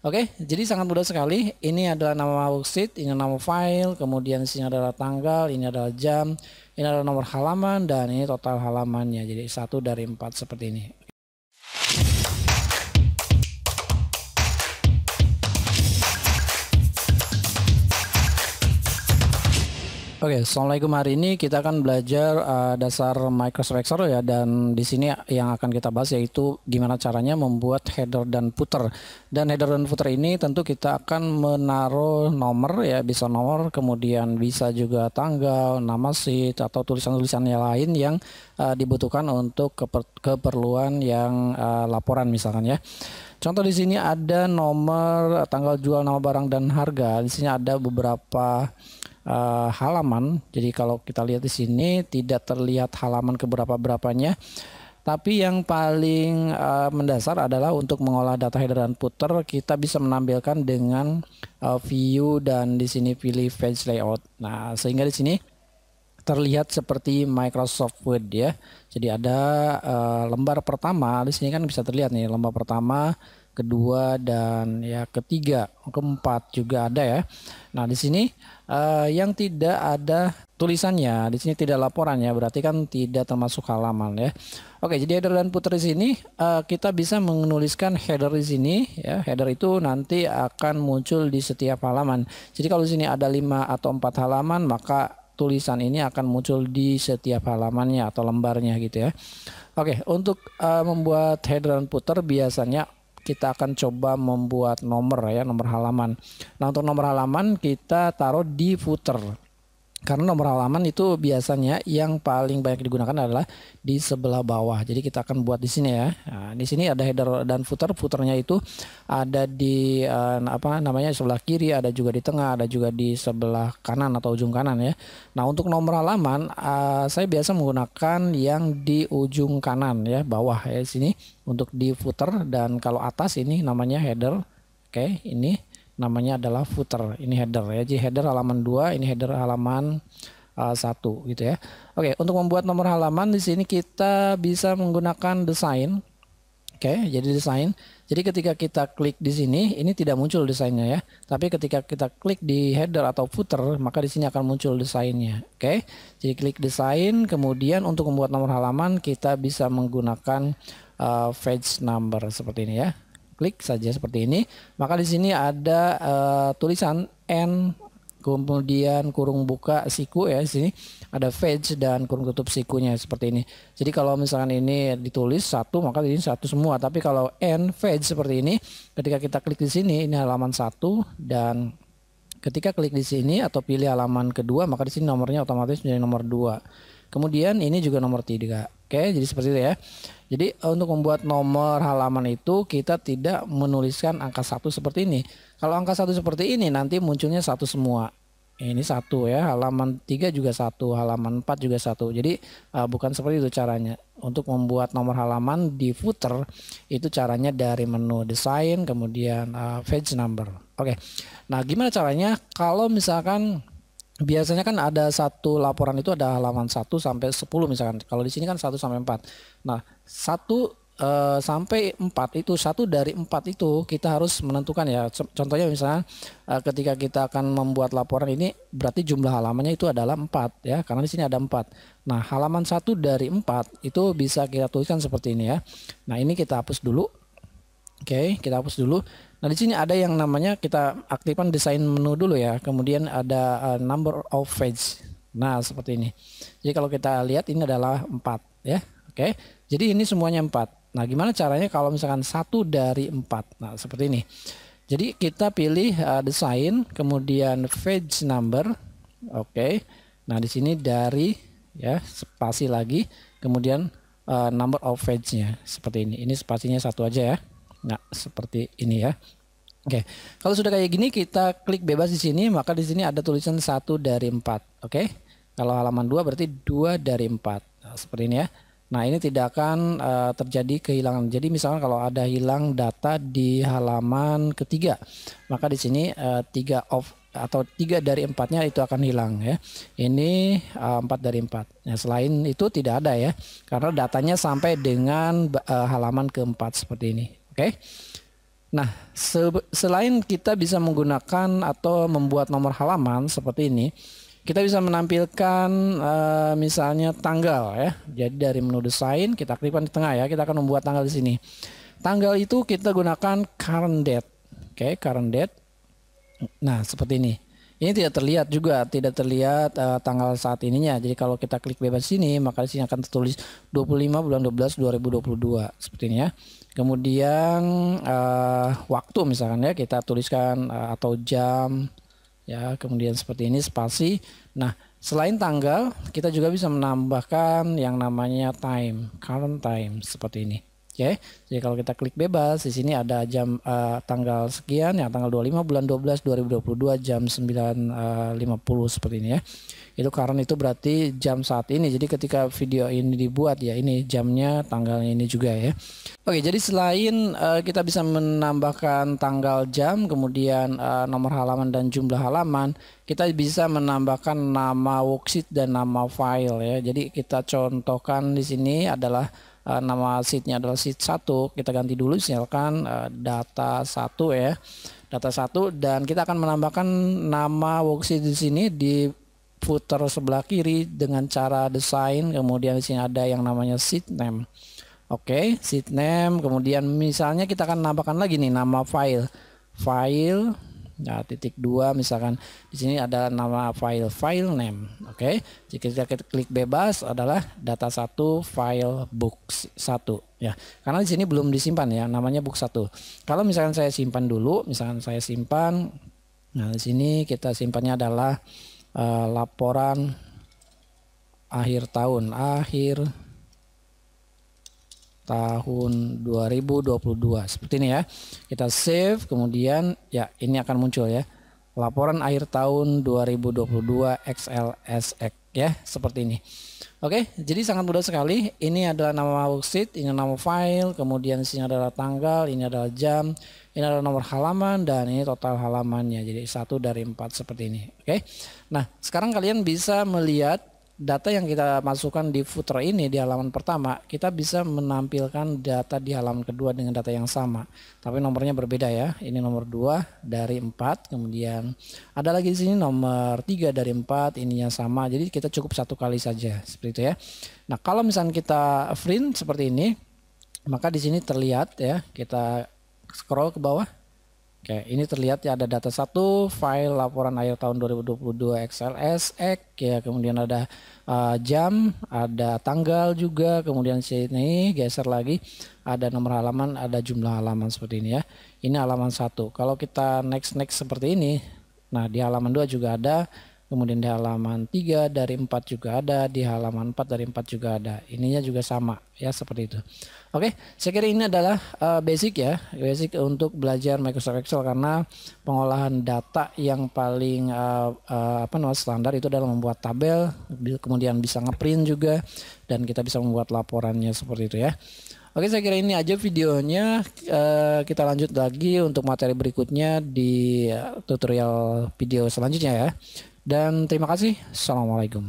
Oke, jadi sangat mudah sekali. Ini adalah nama worksheet, ini nama file, kemudian sini adalah tanggal, ini adalah jam, ini adalah nomor halaman, dan ini total halamannya. Jadi satu dari empat seperti ini. Oke, okay, assalamualaikum hari ini kita akan belajar uh, dasar microstructure ya dan di sini yang akan kita bahas yaitu gimana caranya membuat header dan footer. Dan header dan footer ini tentu kita akan menaruh nomor ya bisa nomor, kemudian bisa juga tanggal, nama sheet atau tulisan-tulisan yang lain yang uh, dibutuhkan untuk keper keperluan yang uh, laporan misalkan ya. Contoh di sini ada nomor, tanggal jual, nama barang dan harga. Di sini ada beberapa uh, halaman. Jadi kalau kita lihat di sini tidak terlihat halaman keberapa berapanya. Tapi yang paling uh, mendasar adalah untuk mengolah data header dan footer kita bisa menampilkan dengan uh, view dan di sini pilih page layout. Nah, sehingga di sini terlihat seperti Microsoft Word ya. Jadi ada uh, lembar pertama di sini kan bisa terlihat nih lembar pertama kedua dan ya ketiga, keempat juga ada ya. Nah, di sini uh, yang tidak ada tulisannya, di sini tidak laporan ya, berarti kan tidak termasuk halaman ya. Oke, jadi header dan footer di sini uh, kita bisa menuliskan header di sini ya. Header itu nanti akan muncul di setiap halaman. Jadi kalau di sini ada lima atau empat halaman, maka tulisan ini akan muncul di setiap halamannya atau lembarnya gitu ya. Oke, untuk uh, membuat header dan footer biasanya kita akan coba membuat nomor ya nomor halaman. Nah untuk nomor halaman kita taruh di footer karena nomor halaman itu biasanya yang paling banyak digunakan adalah di sebelah bawah. Jadi kita akan buat di sini ya. Nah, di sini ada header dan footer. Footernya itu ada di eh, apa namanya sebelah kiri, ada juga di tengah, ada juga di sebelah kanan atau ujung kanan ya. Nah untuk nomor halaman eh, saya biasa menggunakan yang di ujung kanan ya bawah ya di sini untuk di footer dan kalau atas ini namanya header. Oke ini namanya adalah footer. Ini header ya. Jadi header halaman 2, ini header halaman uh, eh, 1 gitu ya. Oke, untuk membuat nomor halaman di sini kita bisa menggunakan desain. Oke, jadi desain. Jadi ketika kita klik di sini, ini tidak muncul desainnya ya. Tapi ketika kita klik di header atau footer, maka di sini akan muncul desainnya. Oke, jadi klik desain. Kemudian untuk membuat nomor halaman, kita bisa menggunakan uh, eh, page number seperti ini ya klik saja seperti ini, maka di sini ada uh, tulisan N kemudian kurung buka siku ya di sini ada page dan kurung tutup sikunya seperti ini. Jadi kalau misalkan ini ditulis satu maka ini satu semua. Tapi kalau n page seperti ini, ketika kita klik di sini ini halaman satu dan ketika klik di sini atau pilih halaman kedua maka di sini nomornya otomatis menjadi nomor dua. Kemudian ini juga nomor tiga. Oke, jadi seperti itu ya. Jadi eh, untuk membuat nomor halaman itu kita tidak menuliskan angka satu seperti ini. Kalau angka satu seperti ini nanti munculnya satu semua. Ini satu ya, halaman tiga juga satu, halaman empat juga satu. Jadi uh, bukan seperti itu caranya. Untuk membuat nomor halaman di footer itu caranya dari menu desain kemudian uh, page number. Oke. Nah, gimana caranya? Kalau misalkan biasanya kan ada satu laporan itu ada halaman 1 sampai 10 misalkan. Kalau di sini kan 1 sampai 4. Nah, 1 Uh, eh, sampai 4 itu satu dari 4 itu kita harus menentukan ya contohnya misalnya uh, ketika kita akan membuat laporan ini berarti jumlah halamannya itu adalah 4 ya karena di sini ada 4. nah halaman 1 dari 4 itu bisa kita tuliskan seperti ini ya nah ini kita hapus dulu oke okay, kita hapus dulu Nah di sini ada yang namanya kita aktifkan desain menu dulu ya. Kemudian ada uh, number of page. Nah seperti ini. Jadi kalau kita lihat ini adalah 4 ya. Oke. Jadi ini semuanya 4. Nah gimana caranya kalau misalkan satu dari 4. Nah seperti ini. Jadi kita pilih uh, desain, kemudian page number, oke. Nah di sini dari ya spasi lagi, kemudian uh, number of page-nya seperti ini. Ini spasinya satu aja ya. Nah seperti ini ya. Oke, okay. kalau sudah kayak gini kita klik bebas di sini, maka di sini ada tulisan satu dari empat. Oke, okay? kalau halaman dua berarti dua dari empat nah, seperti ini ya. Nah ini tidak akan uh, terjadi kehilangan. Jadi misalnya kalau ada hilang data di halaman ketiga, maka di sini uh, tiga of atau tiga dari empatnya itu akan hilang ya. Ini eh, empat dari empat. Nah, selain itu tidak ada ya, karena datanya sampai dengan uh, halaman keempat seperti ini. Oke. Okay? Nah, se selain kita bisa menggunakan atau membuat nomor halaman seperti ini, kita bisa menampilkan uh, misalnya tanggal ya. Jadi dari menu desain kita klikkan di tengah ya, kita akan membuat tanggal di sini. Tanggal itu kita gunakan current date. Oke, okay, current date. Nah, seperti ini. Ini tidak terlihat juga, tidak terlihat uh, tanggal saat ininya. Jadi kalau kita klik bebas sini, maka di sini akan tertulis 25 bulan 12 2022 seperti ini ya. Kemudian uh, waktu misalkan ya kita tuliskan uh, atau jam ya, kemudian seperti ini spasi. Nah, selain tanggal, kita juga bisa menambahkan yang namanya time, current time seperti ini. Oke, jadi kalau kita klik bebas, di sini ada jam uh, tanggal sekian, ya tanggal 25 bulan 12 2022 jam 9.50 eh, uh, seperti ini ya. Itu karena itu berarti jam saat ini. Jadi ketika video ini dibuat ya ini jamnya, tanggalnya ini juga ya. Oke, jadi selain uh, kita bisa menambahkan tanggal jam, kemudian uh, nomor halaman dan jumlah halaman, kita bisa menambahkan nama worksheet dan nama file ya. Jadi kita contohkan di sini adalah uh, nama seatnya adalah seat 1 kita ganti dulu misalkan uh, eh, data 1 ya data 1 dan kita akan menambahkan nama worksheet di sini di footer sebelah kiri dengan cara desain kemudian di sini ada yang namanya seat name oke okay, seat name kemudian misalnya kita akan menambahkan lagi nih nama file file Nah, titik dua misalkan di sini ada nama file file name. Oke. Okay? Jika kita klik bebas adalah data satu file book satu ya. Karena di sini belum disimpan ya, namanya book satu. Kalau misalkan saya simpan dulu, misalkan saya simpan nah di sini kita simpannya adalah uh, laporan akhir tahun akhir tahun 2022 seperti ini ya kita save kemudian ya ini akan muncul ya laporan akhir tahun 2022 XLSX ya seperti ini Oke jadi sangat mudah sekali ini adalah nama worksheet ini nama file kemudian sini adalah tanggal ini adalah jam ini adalah nomor halaman dan ini total halamannya jadi satu dari empat seperti ini oke nah sekarang kalian bisa melihat data yang kita masukkan di footer ini di halaman pertama, kita bisa menampilkan data di halaman kedua dengan data yang sama. Tapi nomornya berbeda ya. Ini nomor 2 dari 4, kemudian ada lagi di sini nomor 3 dari 4, yang sama. Jadi kita cukup satu kali saja, seperti itu ya. Nah, kalau misalnya kita print seperti ini, maka di sini terlihat ya, kita scroll ke bawah Oke, ini terlihat ya ada data satu file laporan akhir tahun 2022 XLS X ya kemudian ada uh, jam, ada tanggal juga, kemudian sini geser lagi ada nomor halaman, ada jumlah halaman seperti ini ya. Ini halaman satu. Kalau kita next next seperti ini, nah di halaman dua juga ada Kemudian di halaman 3 dari 4 juga ada, di halaman 4 dari 4 juga ada. Ininya juga sama ya seperti itu. Oke, saya kira ini adalah uh, basic ya, basic untuk belajar Microsoft Excel karena pengolahan data yang paling uh, uh, apa namanya standar itu adalah membuat tabel, kemudian bisa ngeprint juga dan kita bisa membuat laporannya seperti itu ya. Oke, saya kira ini aja videonya. kita lanjut lagi untuk materi berikutnya di tutorial video selanjutnya ya. Dan terima kasih. Assalamualaikum.